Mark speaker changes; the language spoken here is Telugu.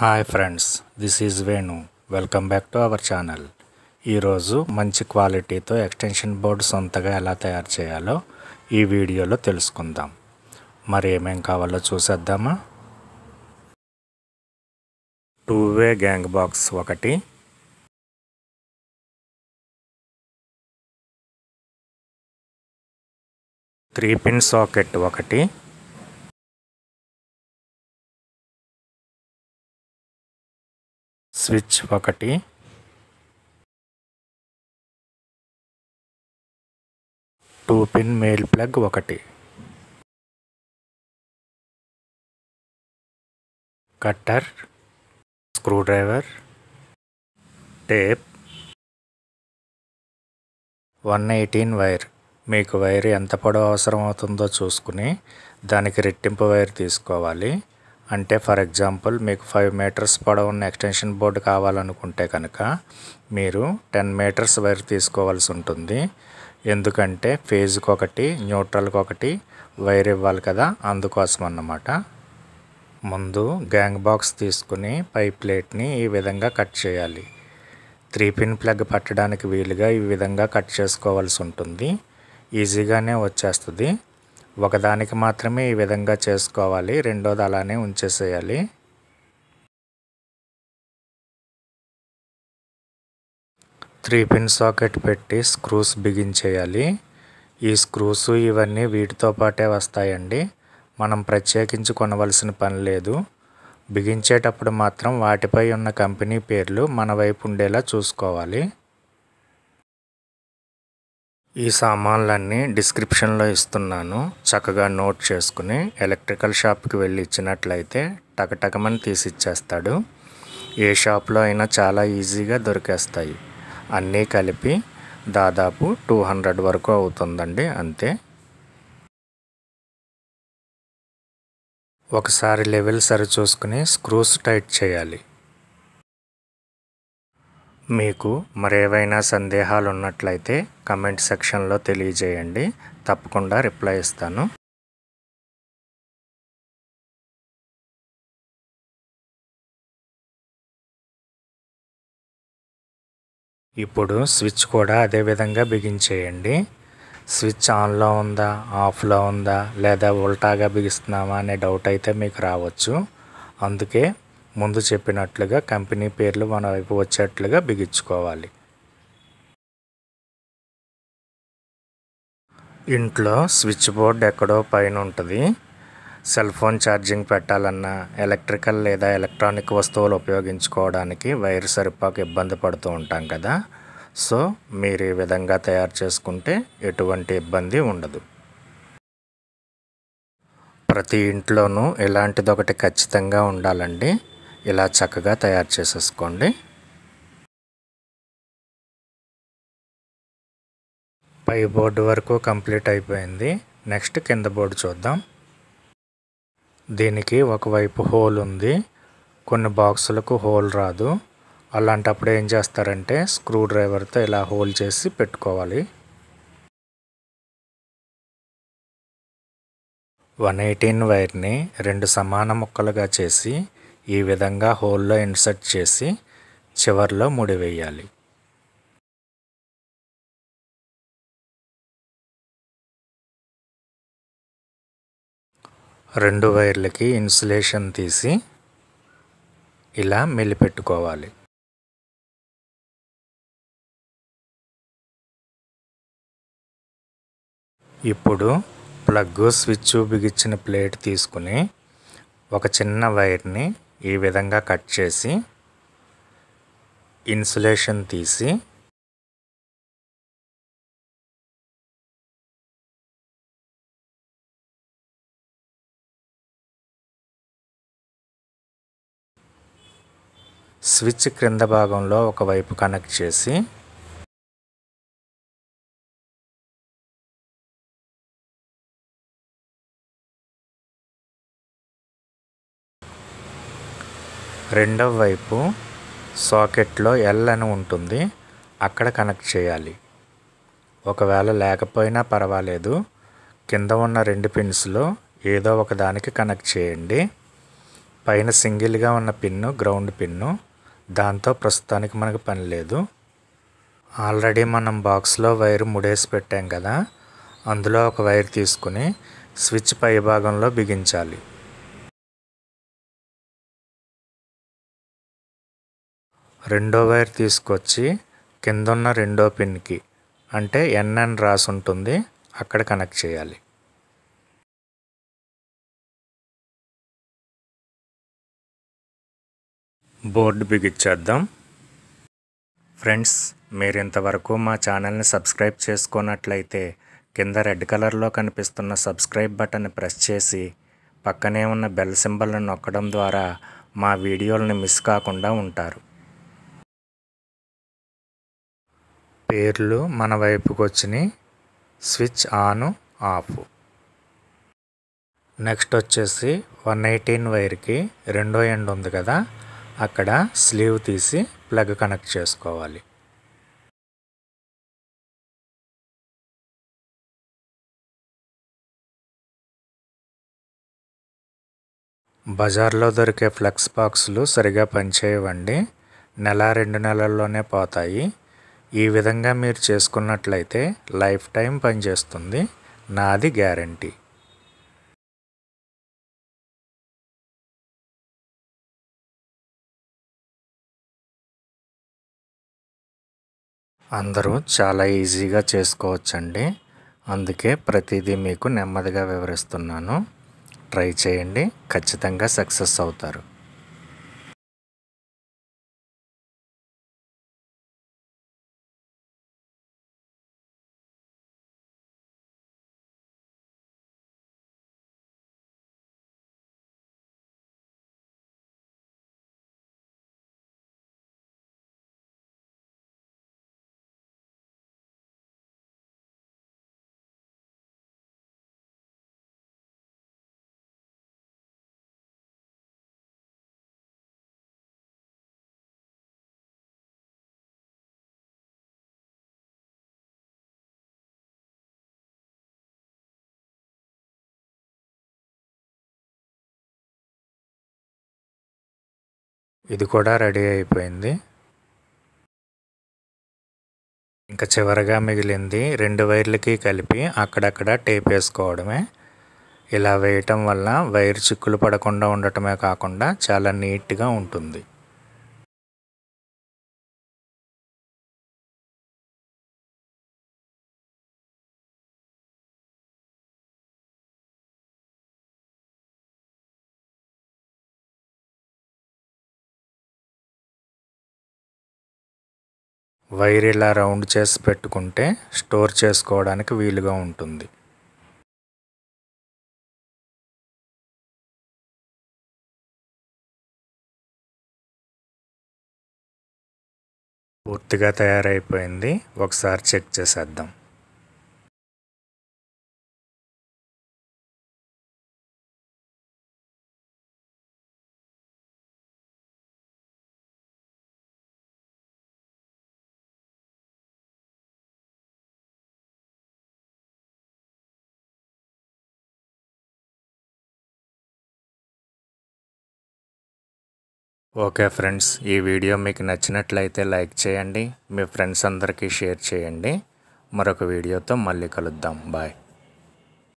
Speaker 1: hi friends this is Venu welcome back to our channel ఈరోజు మంచి క్వాలిటీతో ఎక్స్టెన్షన్ బోర్డు సొంతగా ఎలా తయారు చేయాలో ఈ వీడియోలో తెలుసుకుందాం మరి ఏమేం కావాలో చూసేద్దామా
Speaker 2: టూ వే గ్యాంగ్ బాక్స్ ఒకటి
Speaker 3: త్రీ పిన్ సాకెట్ ఒకటి స్విచ్ ఒకటి టూ పిన్ మెయిల్ ప్లగ్ ఒకటి cutter
Speaker 2: screwdriver tape
Speaker 1: one eighteen wire మీకు వైర్ ఎంత పొడవు అవసరం అవుతుందో చూసుకుని దానికి రెట్టింపు వైర్ తీసుకోవాలి అంటే ఫర్ ఎగ్జాంపుల్ మీకు ఫైవ్ మీటర్స్ పొడవు ఉన్న ఎక్స్టెన్షన్ బోర్డు కావాలనుకుంటే కనుక మీరు టెన్ మీటర్స్ వైర్ తీసుకోవాల్సి ఉంటుంది ఎందుకంటే ఫేజ్కి ఒకటి న్యూట్రల్కి ఒకటి వైర్ ఇవ్వాలి కదా అందుకోసం అన్నమాట ముందు గ్యాంగ్ బాక్స్ తీసుకుని పై ప్లేట్ని ఈ విధంగా కట్ చేయాలి త్రీ పిన్ ప్లగ్ పట్టడానికి వీలుగా ఈ విధంగా కట్ చేసుకోవాల్సి ఉంటుంది ఈజీగానే వచ్చేస్తుంది ఒకదానికి మాత్రమే ఈ విధంగా చేసుకోవాలి రెండోది అలానే ఉంచేసేయాలి త్రీ పిన్ సాకెట్ పెట్టి స్క్రూస్ బిగించేయాలి ఈ స్క్రూస్ ఇవన్నీ వీటితో పాటే వస్తాయండి మనం ప్రత్యేకించి కొనవలసిన పని లేదు బిగించేటప్పుడు మాత్రం వాటిపై ఉన్న కంపెనీ పేర్లు మన వైపు ఉండేలా చూసుకోవాలి ఈ సామాన్లన్నీ డిస్క్రిప్షన్లో ఇస్తున్నాను చక్కగా నోట్ చేసుకుని ఎలక్ట్రికల్ షాప్కి వెళ్ళి ఇచ్చినట్లయితే టకటకమని తీసిచ్చేస్తాడు ఏ షాప్లో అయినా చాలా ఈజీగా దొరికేస్తాయి అన్నీ కలిపి దాదాపు టూ హండ్రెడ్ వరకు అవుతుందండి అంతే
Speaker 2: ఒకసారి లెవెల్ సరిచూసుకుని స్క్రూస్
Speaker 1: టైట్ చేయాలి మీకు మరేవైనా సందేహాలు ఉన్నట్లయితే కమెంట్ సెక్షన్లో తెలియజేయండి తప్పకుండా రిప్లై ఇస్తాను ఇప్పుడు స్విచ్ కూడా అదే విధంగా బిగించేయండి స్విచ్ ఆన్లో ఉందా ఆఫ్లో ఉందా లేదా ఉల్టాగా బిగిస్తున్నామా అనే డౌట్ అయితే మీకు రావచ్చు అందుకే ముందు చెప్పినట్లుగా కంపెనీ పేర్లు మన వైపు వచ్చేట్లుగా బిగించుకోవాలి
Speaker 2: ఇంట్లో స్విచ్ బోర్డ్
Speaker 1: ఎక్కడో పైన ఉంటుంది సెల్ ఫోన్ ఛార్జింగ్ పెట్టాలన్నా ఎలక్ట్రికల్ లేదా ఎలక్ట్రానిక్ వస్తువులు ఉపయోగించుకోవడానికి వైర్ సరిపాక ఇబ్బంది పడుతూ ఉంటాం కదా సో మీరు ఈ విధంగా తయారు చేసుకుంటే ఎటువంటి ఇబ్బంది ఉండదు ప్రతి ఇంట్లోనూ ఇలాంటిది ఒకటి ఖచ్చితంగా ఉండాలండి
Speaker 2: ఇలా చక్కగా తయారు చేసేసుకోండి
Speaker 1: పై బోర్డు వరకు కంప్లీట్ అయిపోయింది నెక్స్ట్ కింద బోర్డు చూద్దాం దీనికి ఒకవైపు హోల్ ఉంది కొన్ని బాక్సులకు హోల్ రాదు అలాంటప్పుడు ఏం చేస్తారంటే స్క్రూ డ్రైవర్తో ఇలా హోల్ చేసి పెట్టుకోవాలి వన్ ఎయిటీన్ వైర్ని రెండు సమాన ముక్కలుగా చేసి ఈ విధంగా హోల్లో ఇన్సర్ట్ చేసి చివర్లో ముడివేయాలి
Speaker 2: రెండు వైర్లకి ఇన్సులేషన్ తీసి ఇలా మెలిపెట్టుకోవాలి ఇప్పుడు ప్లగ్
Speaker 1: స్విచ్ బిగించిన ప్లేట్ తీసుకుని ఒక చిన్న వైర్ని ఈ విధంగా కట్ చేసి ఇన్సులేషన్ తీసి
Speaker 3: స్విచ్ క్రింద భాగంలో ఒకవైపు కనెక్ట్ చేసి
Speaker 1: రెండవ వైపు సాకెట్లో ఎల్ అని ఉంటుంది అక్కడ కనెక్ట్ చేయాలి ఒకవేళ లేకపోయినా పర్వాలేదు కింద ఉన్న రెండు పిన్స్లో ఏదో ఒక దానికి కనెక్ట్ చేయండి పైన సింగిల్గా ఉన్న పిన్ను గ్రౌండ్ పిన్ను దాంతో ప్రస్తుతానికి మనకు పని లేదు ఆల్రెడీ మనం బాక్స్లో వైర్ ముడేసి పెట్టాం కదా అందులో ఒక వైర్ తీసుకుని స్విచ్ పై భాగంలో బిగించాలి రెండో వైర్ తీసుకొచ్చి ఉన్న రెండో పిన్కి అంటే ఎన్ఎన్ రాసి ఉంటుంది అక్కడ కనెక్ట్ చేయాలి బోర్డు బిగిచ్చేద్దాం ఫ్రెండ్స్ మీరు ఇంతవరకు మా ఛానల్ని సబ్స్క్రైబ్ చేసుకున్నట్లయితే కింద రెడ్ కలర్లో కనిపిస్తున్న సబ్స్క్రైబ్ బటన్ని ప్రెస్ చేసి పక్కనే ఉన్న బెల్ సింబల్ని నొక్కడం ద్వారా మా వీడియోలను మిస్ కాకుండా ఉంటారు పేర్లు మన వైపుకొచ్చినాయి స్విచ్ ఆను ఆఫ్ నెక్స్ట్ వచ్చేసి వన్ ఎయిటీన్ వైర్కి రెండో ఎండ్ ఉంది కదా అక్కడ స్లీవ్ తీసి ప్లగ్ కనెక్ట్ చేసుకోవాలి
Speaker 2: బజార్లో దొరికే ఫ్లెక్స్ బాక్సులు
Speaker 1: సరిగా పనిచేయవండి నెల రెండు నెలల్లోనే పోతాయి ఈ విధంగా మీరు చేసుకున్నట్లయితే లైఫ్ టైం పనిచేస్తుంది నాది గ్యారంటీ అందరూ చాలా ఈజీగా చేసుకోవచ్చండి అందుకే ప్రతిదీ మీకు నెమ్మదిగా వివరిస్తున్నాను ట్రై చేయండి ఖచ్చితంగా సక్సెస్ అవుతారు ఇది కూడా రెడీ అయిపోయింది ఇంకా చివరగా మిగిలింది రెండు వైర్లకి కలిపి అక్కడక్కడ టేప్ వేసుకోవడమే ఇలా వేయటం వల్ల వైర్ చిక్కులు పడకుండా ఉండటమే కాకుండా చాలా నీట్గా ఉంటుంది వైర్
Speaker 3: ఇలా రౌండ్ చేసి పెట్టుకుంటే స్టోర్ చేసుకోవడానికి వీలుగా ఉంటుంది పూర్తిగా తయారైపోయింది ఒకసారి చెక్ చేసేద్దాం
Speaker 1: ఓకే ఫ్రెండ్స్ ఈ వీడియో మీకు నచ్చినట్లయితే లైక్ చేయండి మీ ఫ్రెండ్స్ అందరికీ షేర్ చేయండి మరొక వీడియోతో మళ్ళీ కలుద్దాం బాయ్